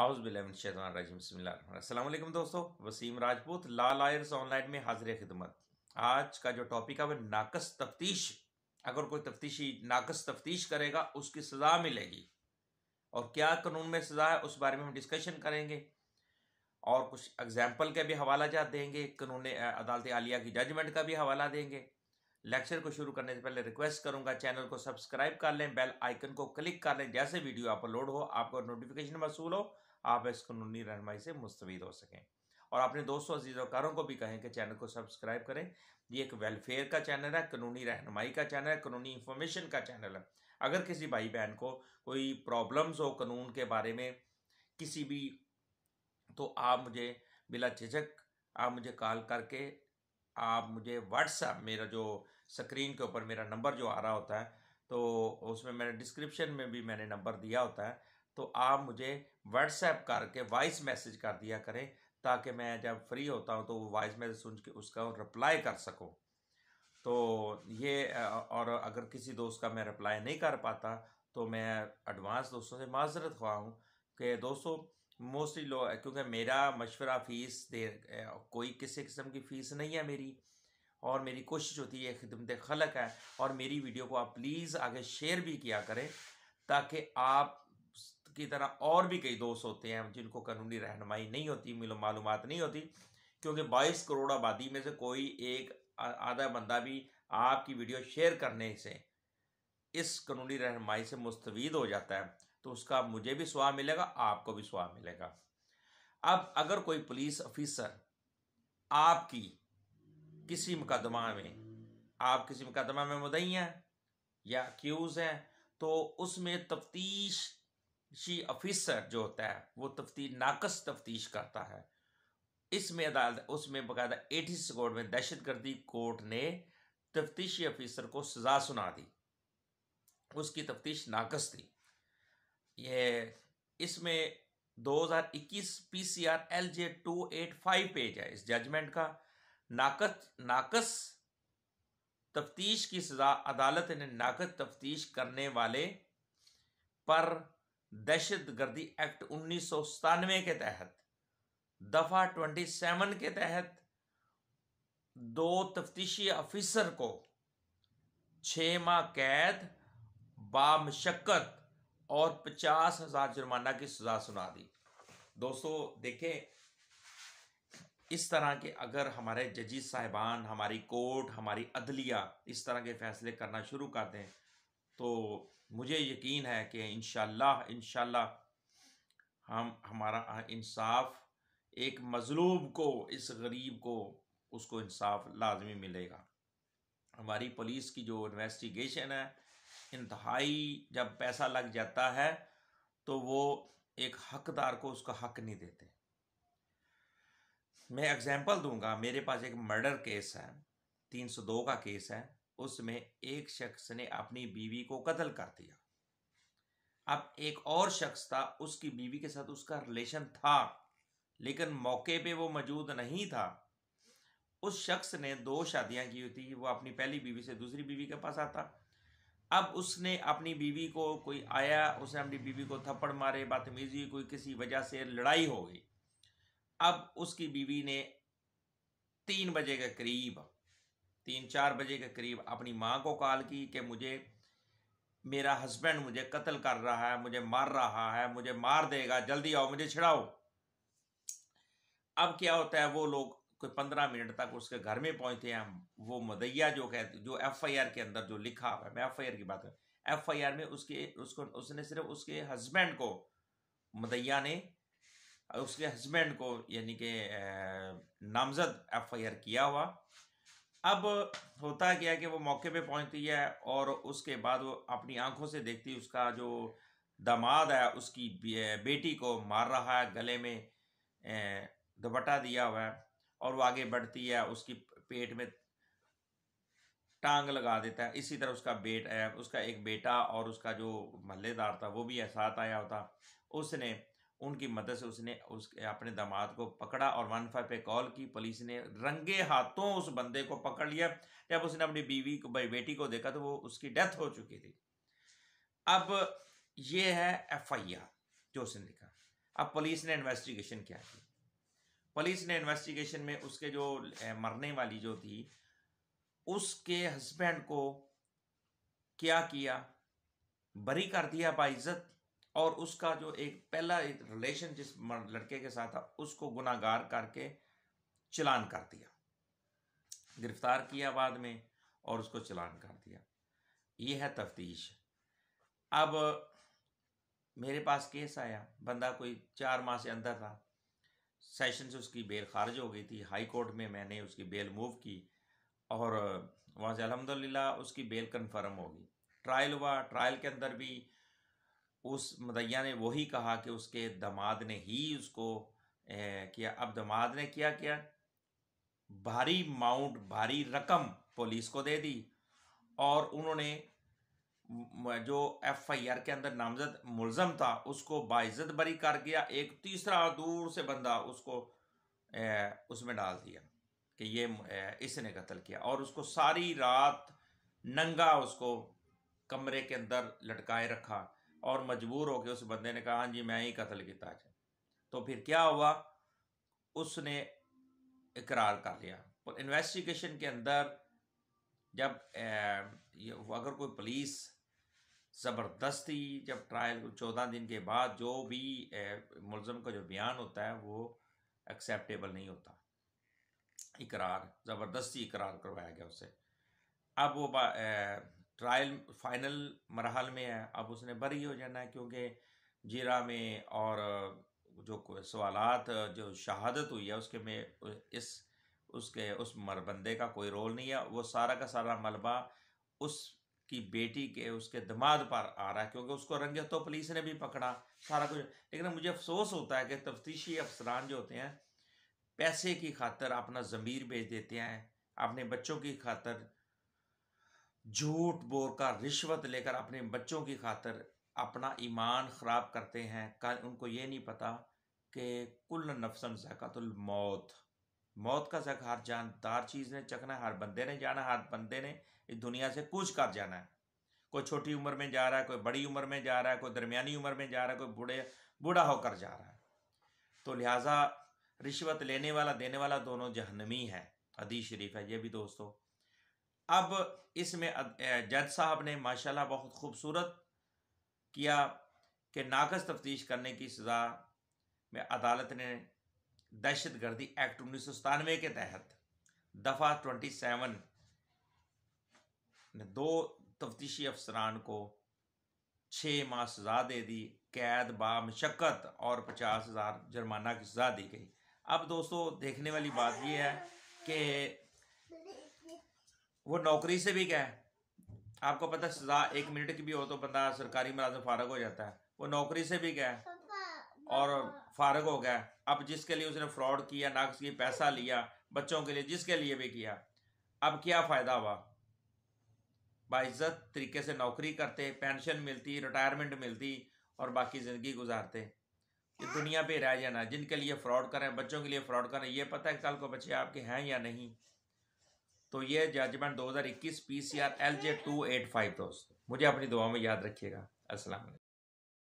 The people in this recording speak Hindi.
आउज बिलमिन दोस्तों वसीम राजपूत लाल आयर्स ऑनलाइन में हाजिर खिदमत आज का जो टॉपिक है वह नाकस तफ्तीश अगर कोई तफ्तीशी नाकस तफ्तीश करेगा उसकी सज़ा मिलेगी और क्या कानून में सज़ा है उस बारे में हम डिस्कशन करेंगे और कुछ एग्जाम्पल के भी हवाला जात देंगे कानून अदालत आलिया की जजमेंट का भी हवाला देंगे लेक्चर को शुरू करने से पहले रिक्वेस्ट करूंगा चैनल को सब्सक्राइब कर लें बेल आइकन को क्लिक कर लें जैसे वीडियो अपलोड हो आपको नोटिफिकेशन वसूल हो आप इस कानूनी रहनमाई से मुस्तविद हो सकें और अपने दोस्तों अजीज़ोकारों को भी कहें कि चैनल को सब्सक्राइब करें ये एक वेलफेयर का चैनल है कानूनी रहनमाई का चैनल है कानूनी इंफॉर्मेशन का चैनल है अगर किसी भाई बहन को कोई प्रॉब्लम्स हो कानून के बारे में किसी भी तो आप मुझे बिला झिझक आप मुझे कॉल करके आप मुझे व्हाट्सएप मेरा जो स्क्रीन के ऊपर मेरा नंबर जो आ रहा होता है तो उसमें मैंने डिस्क्रिप्शन में भी मैंने नंबर दिया होता है तो आप मुझे व्हाट्सएप करके वॉइस मैसेज कर दिया करें ताकि मैं जब फ्री होता हूँ तो वो वॉइस मैसेज सुन के उसका रिप्लाई कर सकूँ तो ये और अगर किसी दोस्त का मैं रिप्लाई नहीं कर पाता तो मैं एडवांस दोस्तों से माजरत हुआ हूँ कि दोस्तों मोस्टली लो क्योंकि मेरा मशवरा फ़ीस दे कोई किसी किस्म की फ़ीस नहीं है मेरी और मेरी कोशिश होती है खिदमत खलक है और मेरी वीडियो को आप प्लीज़ आगे शेयर भी किया करें ताकि आप की तरह और भी कई दोस्त होते हैं जिनको कानूनी रहनमाई नहीं होती मालूम नहीं होती क्योंकि बाईस करोड़ आबादी में से कोई एक आधा बंदा भी आपकी वीडियो शेयर करने से इस कानूनी रहनमाई से मुस्तविद हो जाता है तो उसका मुझे भी स्वाब मिलेगा आपको भी स्वाब मिलेगा अब अगर कोई पुलिस ऑफिसर आपकी किसी मुकदमा में आप किसी मुकदमा में मुदई हैं या अक्यूज़ हैं तो उसमें तफ्तीशी ऑफिसर जो होता है वो तफ्ती नाकस तफ्तीश करता है इसमें अदालत उसमें बाकायदा एटी कोर्ट में दहशत गर्दी कोर्ट ने तफ्तीशी ऑफिसर को सज़ा सुना दी उसकी तफ्तीश नाकस थी ये इसमें 2021 पीसीआर एलजे 285 पेज है इस जजमेंट का नाकस नाकस तफ्तीश की सजा अदालत ने नाकस तफ्तीश करने वाले पर दहशत गर्दी एक्ट उन्नीस के तहत दफा 27 के तहत दो तफ्तीशी अफिसर को छ माह कैद बामशक्कत और पचास हजार जुर्माना की सजा सुना दी दोस्तों देखें इस तरह के अगर हमारे जजिस साहिबान हमारी कोर्ट हमारी अदलिया इस तरह के फैसले करना शुरू कर दें तो मुझे यकीन है कि इन शह हम हमारा इंसाफ एक मजलूब को इस गरीब को उसको इंसाफ लाजमी मिलेगा हमारी पुलिस की जो इन्वेस्टिगेशन है इंतहाई जब पैसा लग जाता है तो वो एक हकदार को उसका हक नहीं देते मैं एग्जाम्पल दूंगा मेरे पास एक मर्डर केस है 302 का केस है उसमें एक शख्स ने अपनी बीवी को कत्ल कर दिया अब एक और शख्स था उसकी बीवी के साथ उसका रिलेशन था लेकिन मौके पे वो मौजूद नहीं था उस शख्स ने दो शादियां की हुई थी वो अपनी पहली बीवी से दूसरी बीवी के पास आता अब उसने अपनी बीवी को कोई आया उसने अपनी बीवी को थप्पड़ मारे बदतमीजी कोई किसी वजह से लड़ाई हो गई अब उसकी बीवी ने तीन बजे के करीब तीन चार बजे के करीब अपनी माँ को कॉल की कि मुझे मेरा हस्बैंड मुझे कत्ल कर रहा है मुझे मार रहा है मुझे मार देगा जल्दी आओ मुझे छिड़ाओ अब क्या होता है वो लोग कोई पंद्रह मिनट तक उसके घर में पहुंचे हम वो मदैया जो कहते जो एफआईआर के अंदर जो लिखा हुआ है मैं आर की बात आई आर में उसके उसको उसने सिर्फ उसके हस्बैंड को मदैया ने उसके हस्बैंड को यानी कि नामजद आर किया हुआ अब होता क्या कि वो मौके पे पहुंचती है और उसके बाद वो अपनी आंखों से देखती उसका जो दामाद है उसकी बेटी को मार रहा है गले में दुपट्टा दिया हुआ है और वो आगे बढ़ती है उसकी पेट में टांग लगा देता है इसी तरह उसका बेट उसका एक बेटा और उसका जो महल्लेदार था वो भी साथ आया होता उसने उनकी मदद से उसने उस अपने दामाद को पकड़ा और वन फाइव पे कॉल की पुलिस ने रंगे हाथों उस बंदे को पकड़ लिया जब उसने अपनी बीवी को बेटी को देखा तो वो उसकी डेथ हो चुकी थी अब ये है एफ आई आर जो उसने लिखा अब पुलिस ने इन्वेस्टिगेशन किया कि पुलिस ने इन्वेस्टिगेशन में उसके जो मरने वाली जो थी उसके हस्बैंड को क्या किया बरी कर दिया बाइज्जत और उसका जो एक पहला एक रिलेशन जिस लड़के के साथ था उसको गुनागार करके चलान कर दिया गिरफ्तार किया बाद में और उसको चलान कर दिया यह है तफ्तीश अब मेरे पास केस आया बंदा कोई चार माह से अंदर था सेशन से उसकी बेल खारिज हो गई थी हाई कोर्ट में मैंने उसकी बेल मूव की और वहाँ से अलहमदिल्ला उसकी बेल कन्फर्म होगी ट्रायल हुआ ट्रायल के अंदर भी उस मदैया ने वही कहा कि उसके दामाद ने ही उसको ए, किया अब दामाद ने क्या किया भारी माउंट भारी रकम पुलिस को दे दी और उन्होंने जो एफ आई आर के अंदर नामजद मुलजम था उसको बाइज़त बरी कर गया एक तीसरा दूर से बंदा उसको ए, उसमें डाल दिया कि ये ए, इसने कत्ल किया और उसको सारी रात नंगा उसको कमरे के अंदर लटकाए रखा और मजबूर होकर उस बंदे ने कहा हाँ जी मैं ही कत्ल किया आज तो फिर क्या हुआ उसने इकरार कर लिया इन्वेस्टिगेशन के अंदर जब ए, अगर कोई पुलिस ज़बरदस्ती जब ट्रायल चौदह दिन के बाद जो भी मुलम का जो बयान होता है वो एक्सेप्टेबल नहीं होता इकरार ज़बरदस्ती इकरार करवाया गया उसे अब वो ट्रायल फाइनल मरहल में है अब उसने बरी हो जाना है क्योंकि जीरा में और जो सवालात जो शहादत हुई है उसके में इस उसके उस मर बंदे का कोई रोल नहीं है वो सारा का सारा मलबा उस की बेटी के उसके दिमाग पर आ रहा है क्योंकि उसको रंगे तो पुलिस ने भी पकड़ा सारा कुछ लेकिन मुझे अफसोस होता है कि तफ्तीशी अफसरान जो होते हैं पैसे की खातर अपना ज़मीर बेच देते हैं अपने बच्चों की खातर झूठ बोर का रिश्वत लेकर अपने बच्चों की खातर अपना ईमान ख़राब करते हैं कल उनको ये नहीं पता कि कुल नफसन जक़ातुल मौत मौत का जख हर जानदार चीज़ ने चखना हर बंदे ने जाना हर बंदे ने इस दुनिया से कूच कर जाना है कोई छोटी उम्र में जा रहा है कोई बड़ी उम्र में जा रहा है कोई दरमियानी उम्र में जा रहा है कोई बूढ़े बूढ़ा होकर जा रहा है तो लिहाजा रिश्वत लेने वाला देने वाला दोनों जहनमी है हदीस शरीफ है ये भी दोस्तों अब इसमें जज साहब ने माशाल्लाह बहुत खूबसूरत किया कि नाकस तफ्तीश करने की सज़ा में अदालत ने दहशत गर्दी एक्ट उन्नीस सौ सतानवे के तहत दफा सेवन ने दो तफ्तीशी अफसरान को छः माह सजा दे दी कैद मशक्कत और पचास हज़ार जुर्माना की सजा दी गई अब दोस्तों देखने वाली बात यह है कि वो नौकरी से भी गए आपको पता सजा एक मिनट की भी हो तो बंदा सरकारी मुलाजम फारग हो जाता है वो नौकरी से भी गए और हाँ। फारग हो गया अब जिसके लिए उसने फ्रॉड किया नक्स की पैसा लिया बच्चों के लिए जिसके लिए भी किया अब क्या फ़ायदा हुआ बाइज्जत तरीके से नौकरी करते पेंशन मिलती रिटायरमेंट मिलती और बाकी ज़िंदगी गुजारते ये दुनिया पे रह जाना जिनके लिए फ़्रॉड करें बच्चों के लिए फ़्रॉड करें ये पता है कल को बच्चे आपके हैं या नहीं तो ये जजमेंट 2021 पीसीआर एलजे 285 दोस्त मुझे अपनी दुआ में याद रखिएगा अस्सलाम